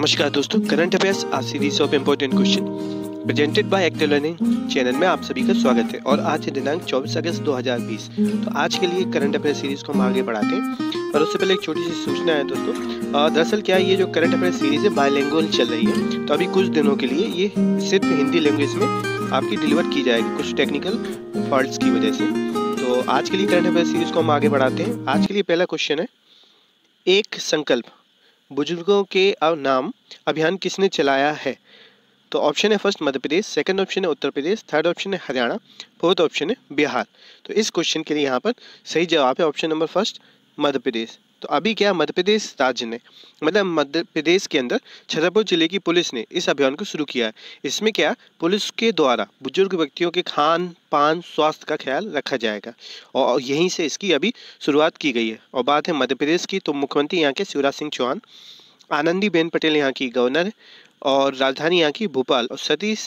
नमस्कार दोस्तों current affairs आज series of important question presented by actor learning channel में आप सभी का स्वागत है और आज दिनांक 24 अगस्त 2020 तो आज के लिए करंट अफेयर सीरीज को हम आगे बढ़ाते हैं और उससे पहले एक छोटी सी सूचना है दोस्तों दरअसल क्या है ये जो करंट अफेयर सीरीज है बायलैंग्वेज चल रही है तो अभी कुछ दिनों के लिए ये सिर्फ हिंदी लैंग्वेज में आपकी डिलीवर की जाएगी कुछ टेक्निकल फॉल्ट की वजह से तो आज के लिए करंट अफेयर सीरीज को हम आगे बढ़ाते हैं आज के लिए पहला क्वेश्चन है एक संकल्प बुजुर्गों के नाम अभियान किसने चलाया है तो ऑप्शन है first Madhya Pradesh second option है उत्तर प्रदेश थर्ड ऑप्शन है हरियाणा फोर्थ ऑप्शन है बिहार तो इस क्वेश्चन के लिए यहाँ पर सही जवाब है option number first Madhya Pradesh तो अभी क्या मध्य प्रदेश राज्य ने मतलब मध्य प्रदेश के अंदर छतरपुर जिले की पुलिस ने इस अभियान को शुरू किया है इसमें क्या पुलिस के द्वारा बुजुर्ग व्यक्तियों के खान पान स्वास्थ्य का ख्याल रखा जाएगा और यहीं से इसकी अभी शुरुआत की गई है और बात है मध्य प्रदेश की तो मुख्यमंत्री यहाँ के शिवराज सिंह चौहान आनंदी बेन पटेल यहाँ की गवर्नर और राजधानी यहाँ की भोपाल और सतीश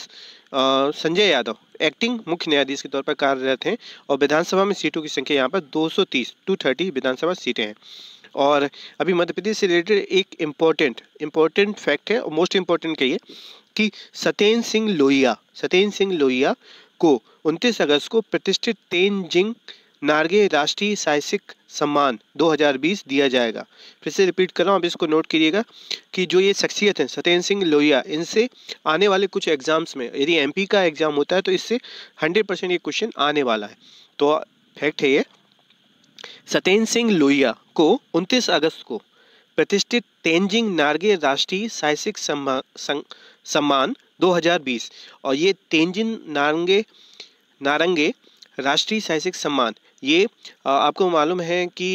संजय यादव एक्टिंग मुख्य न्यायाधीश के तौर पर कार्यरत हैं और विधानसभा में सीटों की संख्या यहाँ पर 230 230 विधानसभा सीटें हैं और अभी मध्य प्रदेश से रिलेटेड एक इम्पोर्टेंट इम्पोर्टेंट फैक्ट है और मोस्ट इम्पोर्टेंट कहिए कि सत्येंद्र सिंह लोहिया सत्येंद्र सिंह लोहिया को उनतीस अगस्त को प्रतिष्ठित तेन जिंग नारगे राष्ट्रीय साहसिक सम्मान 2020 दिया जाएगा फिर से रिपीट कर रहा हूँ अब इसको नोट करिएगा कि जो ये शख्सियत हैं सत्येंद्र सिंह लोहिया इनसे आने वाले कुछ एग्ज़ाम्स में यदि एमपी का एग्ज़ाम होता है तो इससे 100 परसेंट ये क्वेश्चन आने वाला है तो फैक्ट है ये सत्येंद्र सिंह लोहिया को 29 अगस्त को प्रतिष्ठित तेंजिंग नार्गे राष्ट्रीय साहसिक सम्मान 2020 और ये तेंजिंग नारंगे नारंगे राष्ट्रीय साहसिक सम्मान ये आपको मालूम है कि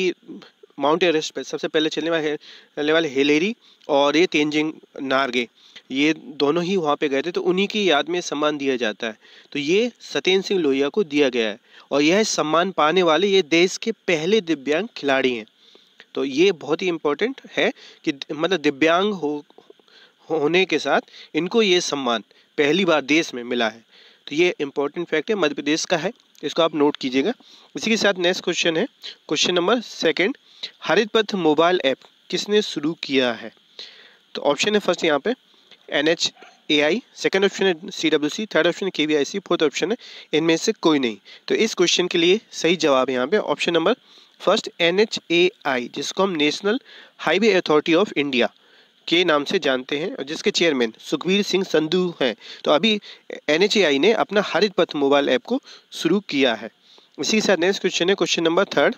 माउंट एवरेस्ट पर सबसे पहले चलने वाले चलने वाले हिलेरी और ये तेंजिंग नार्गे ये दोनों ही वहाँ पे गए थे तो उन्हीं की याद में सम्मान दिया जाता है तो ये सत्येंद्र सिंह लोहिया को दिया गया है और यह सम्मान पाने वाले ये देश के पहले दिव्यांग खिलाड़ी हैं तो ये बहुत ही इम्पोर्टेंट है कि मतलब दिव्यांग हो होने के साथ इनको ये सम्मान पहली बार देश में मिला है तो ये इम्पोर्टेंट फैक्ट है मध्य प्रदेश का है इसको आप नोट कीजिएगा इसी के साथ नेक्स्ट क्वेश्चन है question number second Harit Path mobile app किसने शुरू किया है तो ऑप्शन है फर्स्ट यहाँ पे N H A I second option है C W C third option K V I C fourth option है इनमें से कोई नहीं तो इस क्वेश्चन के लिए सही जवाब यहाँ पे option number first N H A I जिसको हम national highway authority of India के नाम से जानते हैं और जिसके चेयरमैन सुखबीर सिंह संधू हैं तो अभी एन एच ए आई ने अपना हरित पथ मोबाइल ऐप को शुरू किया है इसी के साथ नेक्स्ट क्वेश्चन है question number third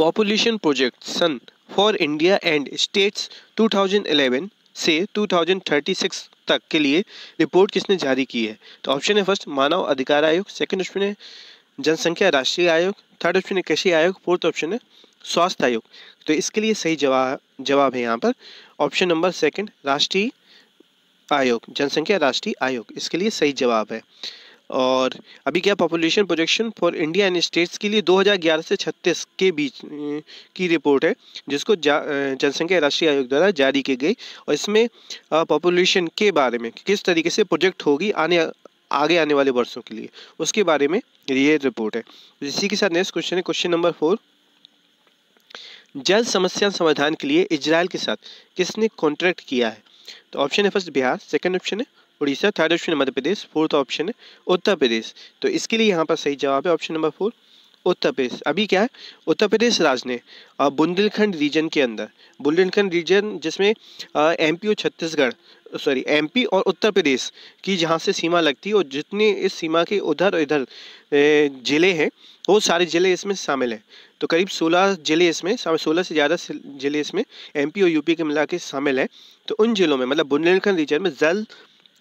population projection for India and states 2011 से 2036 तक के लिए रिपोर्ट किसने जारी की है तो ऑप्शन है फर्स्ट मानव अधिकार आयोग सेकंड ऑप्शन है जनसंख्या राष्ट्रीय आयोग थर्ड ऑप्शन है कृषि आयोग फोर्थ ऑप्शन है स्वास्थ्य आयोग तो इसके लिए सही जवाब जवाब है यहाँ पर ऑप्शन नंबर सेकंड राष्ट्रीय आयोग जनसंख्या राष्ट्रीय आयोग इसके लिए सही जवाब है और अभी क्या population projection for India and states के लिए 2011 से 36 के बीच की रिपोर्ट है जिसको जनसंख्या राष्ट्रीय आयोग द्वारा जारी की गई और इसमें पॉपुलेशन के बारे में किस तरीके से प्रोजेक्ट होगी आने आगे आने वाले वर्षों के लिए उसके बारे में ये रिपोर्ट है इसी के साथ नेक्स्ट क्वेश्चन है क्वेश्चन नंबर फोर जल समस्या समाधान के लिए इजराइल के साथ किसने कॉन्ट्रैक्ट किया है तो ऑप्शन है फर्स्ट बिहार सेकंड ऑप्शन है Orissa third option Madhya Pradesh fourth option है उत्तर प्रदेश तो इसके लिए यहाँ पर सही जवाब है option number four Uttar Pradesh अभी क्या है उत्तर प्रदेश राज्य ने बुंदेलखंड रीजन के अंदर बुंदेलखंड रीजन जिसमें एमपी और छत्तीसगढ़ सॉरी एमपी और उत्तर प्रदेश की जहाँ से सीमा लगती है और जितने इस सीमा के उधर इधर ज़िले हैं वो सारे ज़िले इसमें शामिल हैं तो करीब 16 ज़िले इसमें सोलह से ज़्यादा ज़िले इसमें एमपी और यूपी के मिला के शामिल हैं तो उन ज़िलों में मतलब बुंदेलखंड रीजन में जल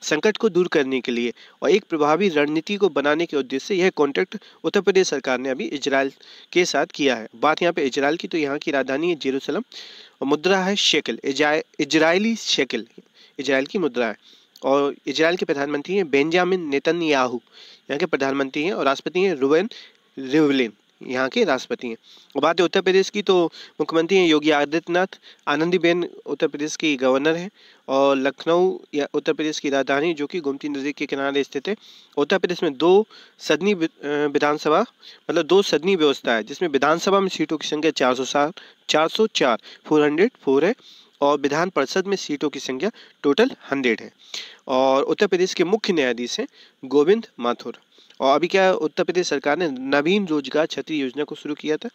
संकट को दूर करने के लिए और एक प्रभावी रणनीति को बनाने के उद्देश्य से यह कॉन्ट्रैक्ट उत्तर प्रदेश सरकार ने अभी इजराइल के साथ किया है बात यहाँ पे इजराइल की तो यहाँ की राजधानी है जेरूसलम और मुद्रा है शेकल इजरायली शेकल इजराइल की मुद्रा है और इजराइल के प्रधानमंत्री हैं बेंजामिन नेतन्याहू यहाँ के प्रधानमंत्री हैं और राष्ट्रपति हैं रुवेन रिवलिन यहाँ के राष्ट्रपति हैं और बात है उत्तर प्रदेश की तो मुख्यमंत्री हैं योगी आदित्यनाथ आनंदीबेन उत्तर प्रदेश की गवर्नर हैं और लखनऊ या उत्तर प्रदेश की राजधानी जो कि गोमती नदी के किनारे स्थित है उत्तर प्रदेश में दो सदनी विधानसभा मतलब दो सदनी व्यवस्था है जिसमें विधानसभा में सीटों की संख्या चार सौ सात चार सौ चार फोर हंड्रेड फोर है और विधान परिषद में सीटों की संख्या टोटल हंड्रेड है और उत्तर प्रदेश के मुख्य न्यायाधीश हैं गोविंद माथुर और अभी क्या उत्तर प्रदेश सरकार ने नवीन रोजगार क्षति योजना को शुरू किया था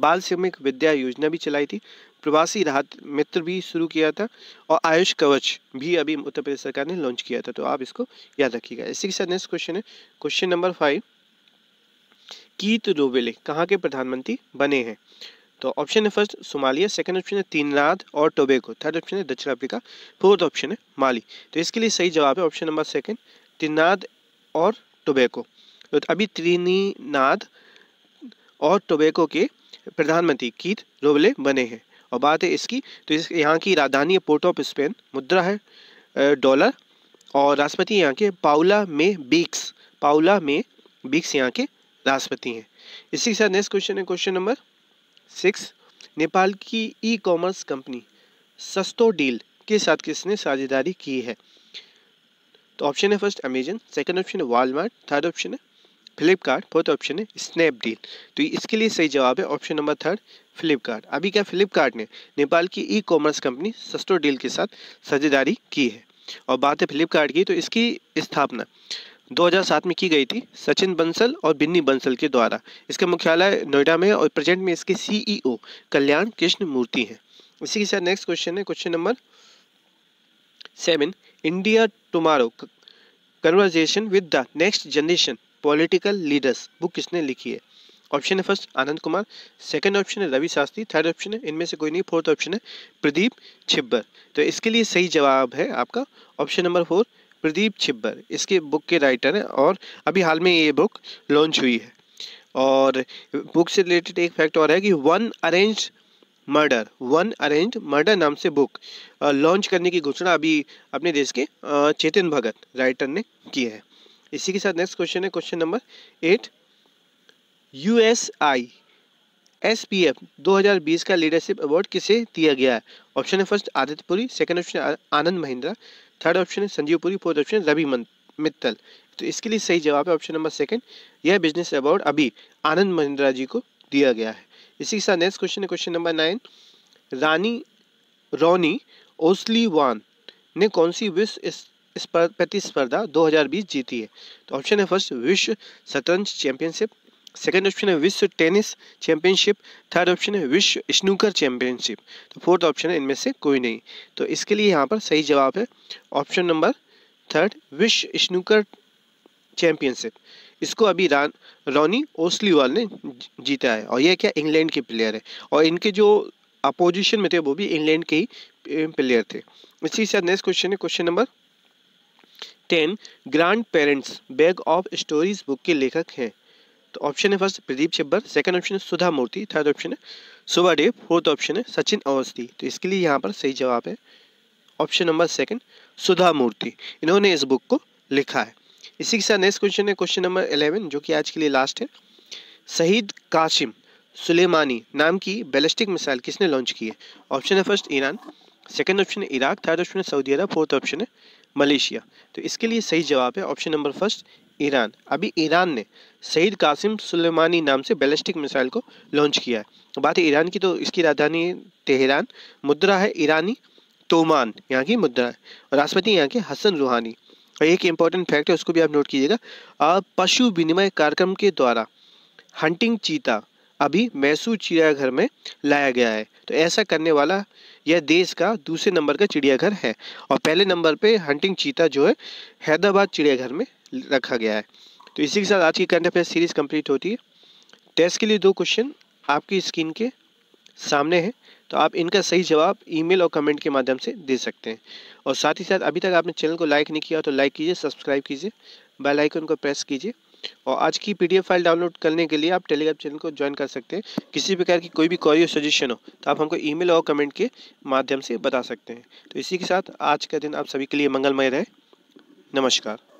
बाल श्रमिक विद्या योजना भी चलाई थी प्रवासी राहत मित्र भी शुरू किया था और आयुष कवच भी अभी उत्तर प्रदेश सरकार ने लॉन्च किया था तो आप इसको याद रखिएगा इसी के साथ नेक्स्ट क्वेश्चन है क्वेश्चन नंबर फाइव कीत रोबेले कहाँ के प्रधानमंत्री बने हैं तो ऑप्शन है फर्स्ट सोमालिया सेकंड ऑप्शन है तीनराद और टोबेको थर्ड ऑप्शन है दक्षिण अफ्रीका फोर्थ ऑप्शन है माली तो इसके लिए सही जवाब है ऑप्शन नंबर सेकंड तीनराद और टोबेको तो अभी नाद और टोबेको के प्रधानमंत्री कीत रोबले बने हैं और बात है इसकी तो इस यहाँ की राजधानी पोर्ट ऑफ स्पेन मुद्रा है डॉलर और राष्ट्रपति यहाँ के पाउला में बीक्स पाउला में बीक्स यहाँ के राष्ट्रपति हैं इसी के साथ नेक्स्ट क्वेश्चन है क्वेश्चन नंबर सिक्स नेपाल की e commerce company Sasto deal के साथ किसने साझेदारी की है तो ऑप्शन है फर्स्ट अमेजन सेकंड ऑप्शन है वालमार्ट थर्ड ऑप्शन है फ्लिपकार्ट फोर्थ ऑप्शन है स्नैपडील तो इसके लिए सही जवाब है ऑप्शन नंबर थर्ड फ्लिपकार्ट अभी क्या फ्लिपकार्ट ने नेपाल की e commerce company Sasto deal के साथ साझेदारी की है और बात है फ्लिपकार्ट की तो इसकी स्थापना 2007 में की गई थी सचिन बंसल और बिन्नी बंसल के द्वारा इसका मुख्यालय नोएडा में और प्रेजेंट में इसके सीईओ e कल्याण कृष्ण मूर्ति हैं इसी के साथ नेक्स्ट क्वेश्चन है question number seven India tomorrow conversation with the next generation political leaders book किसने लिखी है ऑप्शन है first Anand Kumar second option है रवि शास्त्री थर्ड ऑप्शन है इनमें से कोई नहीं फोर्थ ऑप्शन है प्रदीप छिब्बर तो इसके लिए सही जवाब है आपका option number four Pradeep Chhibber इसके बुक के राइटर हैं और अभी हाल में ये बुक लॉन्च हुई है और बुक से रिलेटेड एक फैक्ट और है कि one arrange murder one arrange murder नाम से बुक लॉन्च करने की घोषणा अभी अपने देश के चेतन भगत राइटर ने की है इसी के साथ नेक्स्ट क्वेश्चन है question number eight U S I S P F दो का लीडरशिप अवार्ड किसे दिया गया है ऑप्शन है first Aditya Puri second option Anand Mahindra third option है संजीव पुरी फोर्थ ऑप्शन रवि मित्तल तो इसके लिए सही जवाब है ऑप्शन नंबर सेकंड यह बिजनेस अवार्ड अभी आनंद महिंद्रा जी को दिया गया है इसी के साथ नेक्स्ट क्वेश्चन है question number nine Ronnie Ronnie O'Sullivan ने कौन सी विश्व प्रतिस्पर्धा 2020 जीती है तो ऑप्शन है फर्स्ट विश्व शतरंज चैंपियनशिप सेकंड ऑप्शन है विश्व टेनिस चैंपियनशिप थर्ड ऑप्शन है विश्व स्नूकर चैंपियनशिप तो फोर्थ ऑप्शन है इनमें से कोई नहीं तो इसके लिए यहाँ पर सही जवाब है ऑप्शन नंबर थर्ड विश्व स्नूकर चैंपियनशिप इसको अभी रान रॉनी ओसलीवाल ने जीता है और यह क्या इंग्लैंड के प्लेयर है और इनके जो अपोजिशन में थे वो भी इंग्लैंड के ही प्लेयर थे इसी के साथ नेक्स्ट क्वेश्चन है question number ten grandparents bag of stories book के लेखक हैं तो ऑप्शन है first Pradeep Chhibber second option है सुधा मूर्ति थर्ड ऑप्शन है सुबह डे फोर्थ ऑप्शन है सचिन अवस्थी तो इसके लिए यहाँ पर सही जवाब है option number second Sudha Murthy इन्होंने इस बुक को लिखा है इसी के साथ नेक्स्ट क्वेश्चन है क्वेश्चन नंबर एलेवन जो कि आज के लिए लास्ट है शहीद काशिम सुलेमानी नाम की बैलिस्टिक मिसाइल किसने लॉन्च की है ऑप्शन है फर्स्ट ईरान सेकेंड ऑप्शन है इराक थर्ड ऑप्शन है सऊदी अरब फोर्थ ऑप्शन है मलेशिया तो इसके लिए सही जवाब है ऑप्शन नंबर फर्स्ट ईरान अभी ईरान ने सईद कासिम सुलेमानी नाम से बैलिस्टिक मिसाइल को लॉन्च किया है बात है ईरान की तो इसकी राजधानी है तेहरान मुद्रा है ईरानी तोमान यहाँ की मुद्रा है और राष्ट्रपति यहाँ के हसन रूहानी और एक इम्पॉर्टेंट फैक्ट है उसको भी आप नोट कीजिएगा पशु विनिमय कार्यक्रम के द्वारा हंटिंग चीता अभी मैसूर चिड़ियाघर में लाया गया है तो ऐसा करने वाला यह देश का दूसरे नंबर का चिड़ियाघर है और पहले नंबर पे हंटिंग चीता जो है हैदराबाद चिड़ियाघर में रखा गया है तो इसी के साथ आज की करंट अफेयर सीरीज़ कंप्लीट होती है टेस्ट के लिए दो क्वेश्चन आपकी स्क्रीन के सामने हैं तो आप इनका सही जवाब ईमेल और कमेंट के माध्यम से दे सकते हैं और साथ ही साथ अभी तक आपने चैनल को लाइक नहीं किया तो लाइक कीजिए सब्सक्राइब कीजिए बेल आइकन को प्रेस कीजिए और आज की पीडीएफ फाइल डाउनलोड करने के लिए आप टेलीग्राम चैनल को ज्वाइन कर सकते हैं किसी प्रकार की कोई भी क्वारी और सजेशन हो तो आप हमको ईमेल और कमेंट के माध्यम से बता सकते हैं तो इसी के साथ आज का दिन आप सभी के लिए मंगलमय रहे नमस्कार